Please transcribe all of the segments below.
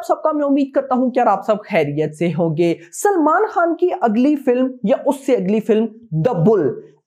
आप सबका मैं उम्मीद करता हूं कि यार आप सब खैरियत से होंगे सलमान खान की अगली फिल्म या उससे अगली film the bull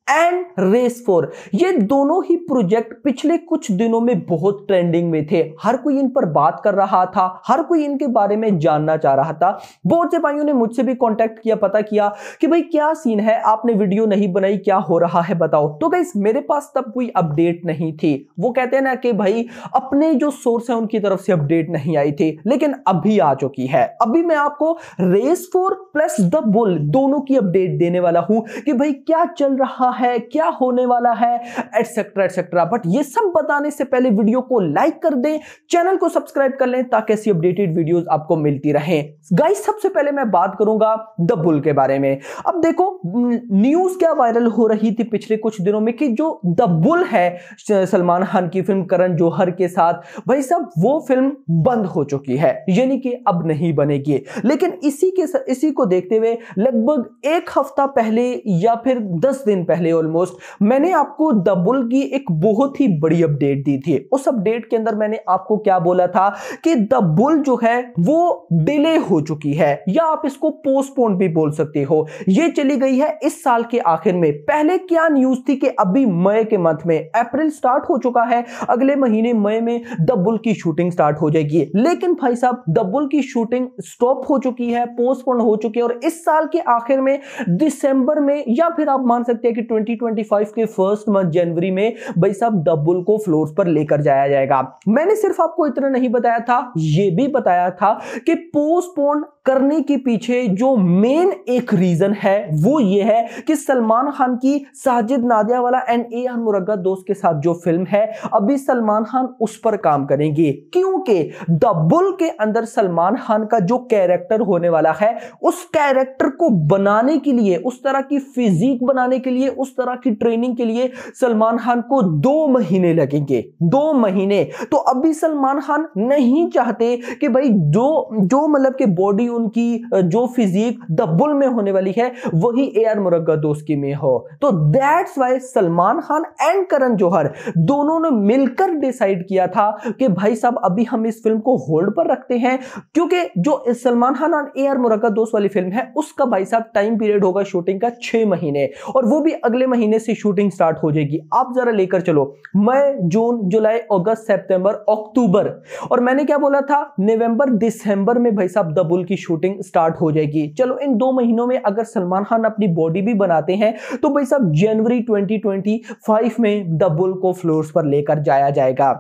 and race four ये दोनों ही प्रोजेक्ट पिछले कुछ दिनों में बहुत ट्रेंडिंग में थे हर कोई इन पर बात कर रहा था हर कोई इनके बारे में जानना चाह रहा था बहुत से भाइयों ने मुझसे भी कांटेक्ट किया पता किया कि भाई क्या सीन है आपने वीडियो नहीं बनाई क्या हो रहा है बताओ तो गई मेरे पास तब कोई अपडेट नहीं थी वो कहते हैं ना कि भाई अपने जो सोर्स है उनकी तरफ से अपडेट नहीं आई थी लेकिन अभी आ चुकी है अभी मैं आपको race four plus the bull दोनों की अपडेट देने वाला हूं कि भाई क्या चल रहा है क्या होने वाला है एटसेट्रा एटसेट्रा बट ये सब बताने से पहले वीडियो को लाइक कर दें चैनल को सब्सक्राइब कर लें ताकि ऐसी अपडेटेड वीडियो आपको मिलती रहे गाइस सबसे पहले मैं बात करूंगा द बुल के बारे में अब देखो न्यूज क्या वायरल हो रही थी पिछले कुछ दिनों में कि जो द बुल है सलमान खान की फिल्म करण जोहर के साथ भाई सब वो फिल्म बंद हो चुकी है यानी कि अब नहीं बनेगी लेकिन इसी के इसी को देखते हुए लगभग एक हफ्ता पहले या फिर दस दिन पहले पहले ऑलमोस्ट मैंने आपको द बुल की एक बहुत ही बड़ी अपडेट दी थी उस अपडेट के अंदर मैंने आपको क्या बोला था कि द बुल जो है वो डिले हो चुकी है या आप इसको पोस्टपोन भी बोल सकते हो ये चली गई है इस साल के आखिर में पहले क्या न्यूज थी कि अभी मई के मंथ में अप्रैल स्टार्ट हो चुका है अगले महीने मई में द बुल की शूटिंग स्टार्ट हो जाएगी लेकिन भाई साहब द बुल की शूटिंग स्टॉप हो चुकी है पोस्टपोन हो चुकी है और इस साल के आखिर में दिसंबर में या फिर आप मान सकते हैं कि 2025 के फर्स्ट मंथ जनवरी में भाई साहब डबल को फ्लोर पर लेकर जाया जाएगा मैंने सिर्फ आपको इतना नहीं बताया था ये भी बताया था कि पोस्टपोन करने के पीछे जो मेन एक रीजन है वो ये है कि सलमान खान की साजिद नादिया वाला एंड ए मुरगा दोस्त के साथ जो फिल्म है अभी सलमान खान उस पर काम करेंगे क्योंकि द बुल के अंदर सलमान खान का जो कैरेक्टर होने वाला है उस कैरेक्टर को बनाने के लिए उस तरह की फिजिक बनाने के लिए उस तरह की ट्रेनिंग के लिए सलमान खान को दो महीने लगेंगे दो महीने तो अभी सलमान खान नहीं चाहते कि भाई जो जो मतलब के बॉडी उनकी जो फिजीक द बुल में होने वाली है वही ए आर दोस्ती में हो तो that's why Salman Khan and Karan Johar दोनों ने मिलकर डिसाइड किया था कि भाई साहब अभी हम इस फिल्म को होल्ड पर रखते हैं क्योंकि जो सलमान खान और ए आर दोस्त वाली फिल्म है उसका भाई साहब टाइम पीरियड होगा शूटिंग का छह महीने और वो भी अगले महीने से शूटिंग स्टार्ट हो जाएगी आप जरा लेकर चलो मई जून जुलाई अगस्त सितंबर अक्टूबर और मैंने क्या बोला था नवंबर दिसंबर में भाई साहब दबुल की शूटिंग स्टार्ट हो जाएगी चलो इन दो महीनों में अगर सलमान खान अपनी बॉडी भी बनाते हैं तो भाई साहब जनवरी 2025 में द बुल को फ्लोर्स पर लेकर जाया जाएगा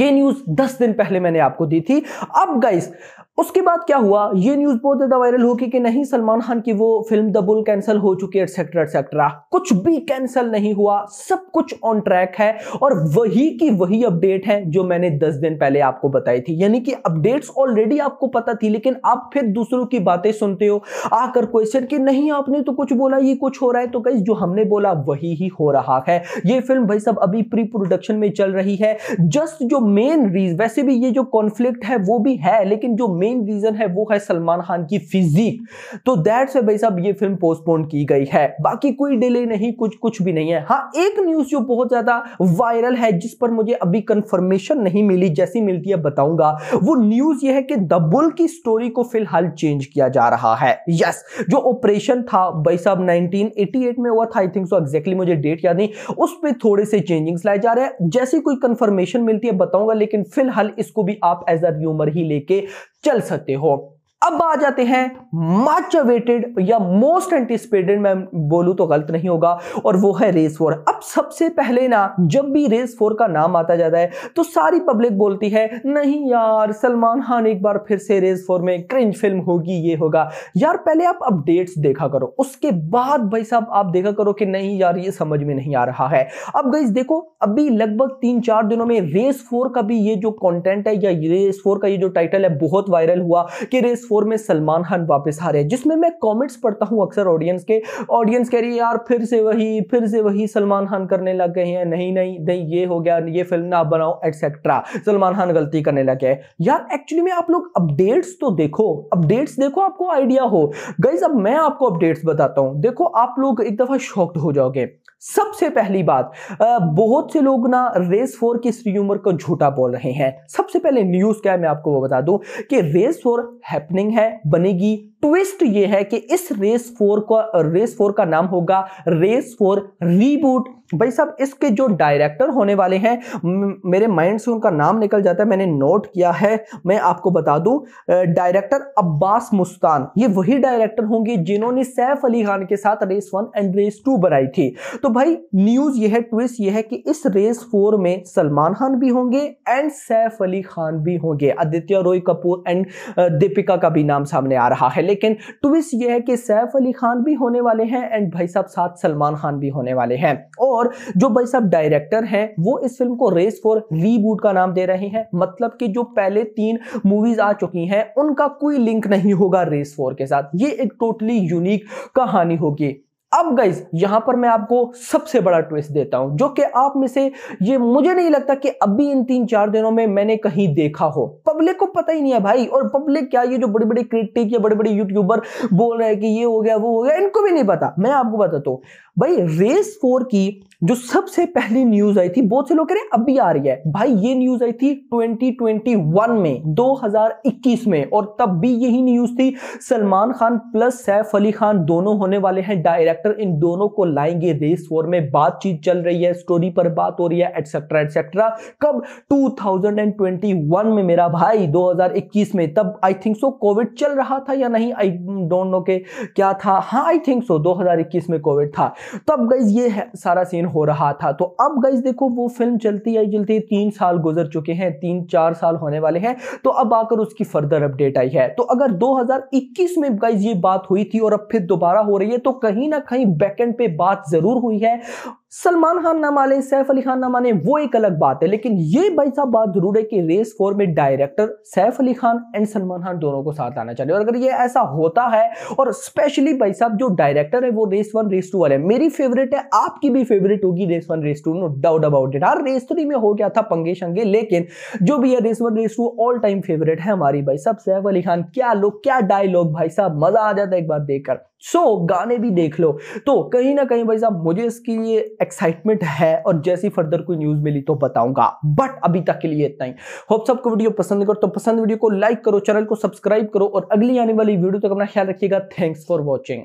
ये न्यूज 10 दिन पहले मैंने आपको दी थी अब गाइस उसके बाद क्या हुआ ये न्यूज बहुत ज्यादा वायरल हो कि, नहीं सलमान खान की वो फिल्म द बुल कैंसिल हो चुकी है एटसेट्रा एटसेट्रा कुछ भी कैंसिल नहीं हुआ सब कुछ ऑन ट्रैक है और वही की वही अपडेट है जो मैंने दस दिन पहले आपको बताई थी यानी कि अपडेट्स ऑलरेडी आपको पता थी लेकिन आप फिर दूसरों की बातें सुनते हो आकर क्वेश्चन कि नहीं आपने तो कुछ बोला ये कुछ हो रहा है तो कई जो हमने बोला वही ही हो रहा है ये फिल्म भाई सब अभी प्री प्रोडक्शन में चल रही है जस्ट जो मेन रीज वैसे भी ये जो कॉन्फ्लिक्ट है वो भी है लेकिन जो मेन रीजन है वो है सलमान खान की फिजिक तो दैट से भाई साहब ये फिल्म पोस्टपोन की गई है बाकी कोई डिले नहीं कुछ कुछ भी नहीं है हाँ एक न्यूज जो बहुत ज्यादा वायरल है जिस पर मुझे अभी कंफर्मेशन नहीं मिली जैसी मिलती है बताऊंगा वो न्यूज ये है कि दबुल की स्टोरी को फिलहाल चेंज किया जा रहा है यस जो ऑपरेशन था भाई साहब नाइनटीन में हुआ था आई थिंक सो एक्जैक्टली मुझे डेट याद नहीं उस पर थोड़े से चेंजिंग्स लाए जा रहे हैं जैसी कोई कंफर्मेशन मिलती है बताऊंगा लेकिन फिलहाल इसको भी आप एज अ र्यूमर ही लेके चल चल सकते हो अब आ जाते हैं मच अवेटेड या मोस्ट एंटिसिपेटेड मैं बोलूं तो गलत नहीं होगा और वो है रेस फोर अब सबसे पहले ना जब भी रेस फोर का नाम आता जाता है तो सारी पब्लिक बोलती है नहीं यार सलमान खान एक बार फिर से रेस फोर में क्रिंज फिल्म होगी ये होगा यार पहले आप अपडेट्स देखा करो उसके बाद भाई साहब आप देखा करो कि नहीं यार ये समझ में नहीं आ रहा है अब गई देखो अभी लगभग तीन चार दिनों में रेस फोर का भी ये जो कॉन्टेंट है या रेस फोर का ये जो टाइटल है बहुत वायरल हुआ कि रेस फोर फोर में सलमान खान वापस हारे जिसमें मैं कॉमेंट्स पढ़ता हूँ अक्सर ऑडियंस के ऑडियंस कह रही है यार फिर से वही फिर से वही सलमान खान करने लग गए हैं नहीं नहीं नहीं ये हो गया ये फिल्म ना बनाओ एटसेट्रा सलमान खान गलती करने लग गए यार एक्चुअली में आप लोग अपडेट्स तो देखो अपडेट्स देखो आपको आइडिया हो गई अब मैं आपको अपडेट्स बताता हूँ देखो आप लोग एक दफा शॉक्ड हो जाओगे सबसे पहली बात बहुत से लोग ना रेस फोर की श्री उमर को झूठा बोल रहे हैं सबसे पहले न्यूज क्या है मैं आपको वो बता दूं कि रेस फोर हैपनिंग बिल्डिंग है बनेगी ट्विस्ट ये है कि इस रेस फोर का रेस फोर का नाम होगा रेस फोर रीबूट भाई साहब इसके जो डायरेक्टर होने वाले हैं मेरे माइंड से उनका नाम निकल जाता है मैंने नोट किया है मैं आपको बता दूं डायरेक्टर अब्बास मुस्तान ये वही डायरेक्टर होंगे जिन्होंने सैफ अली खान के साथ race one and race two बनाई थी तो भाई न्यूज़ ये है ट्विस्ट ये है कि इस रेस फोर में सलमान खान भी होंगे एंड सैफ अली खान भी होंगे आदित्य रोय कपूर एंड दीपिका का भी नाम सामने आ रहा है लेकिन ट्विस्ट यह है कि सैफ अली खान भी होने वाले हैं एंड भाई साहब साथ सलमान खान भी होने वाले हैं और जो भाई साहब डायरेक्टर हैं वो इस फिल्म को रेस फॉर रीबूट का नाम दे रहे हैं मतलब कि जो पहले तीन मूवीज आ चुकी हैं उनका कोई लिंक नहीं होगा रेस फोर के साथ ये एक टोटली यूनिक कहानी होगी अब गाइज यहां पर मैं आपको सबसे बड़ा ट्विस्ट देता हूं जो कि आप में से ये मुझे नहीं लगता कि अभी इन तीन चार दिनों में मैंने कहीं देखा हो पब्लिक को पता ही नहीं है भाई और पब्लिक क्या ये जो बड़े बड़े क्रिटिक या बड़े बड़े यूट्यूबर बोल रहे हैं कि ये हो गया वो हो गया इनको भी नहीं पता मैं आपको बताता हूं भाई रेस फोर की जो सबसे पहली न्यूज आई थी बहुत से लोग कह रहे हैं अब आ रही है भाई ये न्यूज आई थी 2021 में 2021 में और तब भी यही न्यूज थी सलमान खान प्लस सैफ अली खान दोनों होने वाले हैं डायरेक्टर इन दोनों को लाएंगे रेस फोर में बातचीत चल रही है स्टोरी पर बात हो रही है एटसेट्रा एटसेट्रा कब 2021 में मेरा भाई 2021 में तब आई थिंक सो कोविड चल रहा था या नहीं आई डोंट नो के क्या था हाँ आई थिंक सो दो में कोविड था तब गई ये है सारा सीन हो रहा था तो अब गाइज देखो वो फिल्म चलती आई चलती तीन साल गुजर चुके हैं तीन चार साल होने वाले हैं तो अब आकर उसकी फर्दर अपडेट आई है तो अगर 2021 में गाइज ये बात हुई थी और अब फिर दोबारा हो रही है तो कहीं ना कहीं बैकेंड पे बात जरूर हुई है सलमान खान ना माने सैफ अली खान ना माने वो एक अलग बात है लेकिन ये भाई साहब बात जरूर है कि रेस फोर में डायरेक्टर सैफ अली खान एंड सलमान खान दोनों को साथ आना चाहिए और अगर ये ऐसा होता है और स्पेशली भाई साहब जो डायरेक्टर है वो रेस वन रेस टू वाले मेरी फेवरेट है आपकी भी फेवरेट होगी race one race two no doubt about it हर रेस थ्री में हो गया था पंगे शंगे लेकिन जो भी है race one race two all time favourite है हमारी भाई साहब सैफ अली खान क्या लोग क्या डायलॉग भाई साहब मजा आ जाता है एक बार देखकर सो so, गाने भी देख लो तो कहीं ना कहीं भाई साहब मुझे इसके लिए एक्साइटमेंट है और जैसी फर्दर कोई न्यूज मिली तो बताऊंगा बट अभी तक के लिए इतना ही होप सबको वीडियो पसंद करो तो पसंद वीडियो को लाइक करो चैनल को सब्सक्राइब करो और अगली आने वाली वीडियो तक तो अपना ख्याल रखिएगा थैंक्स फॉर वॉचिंग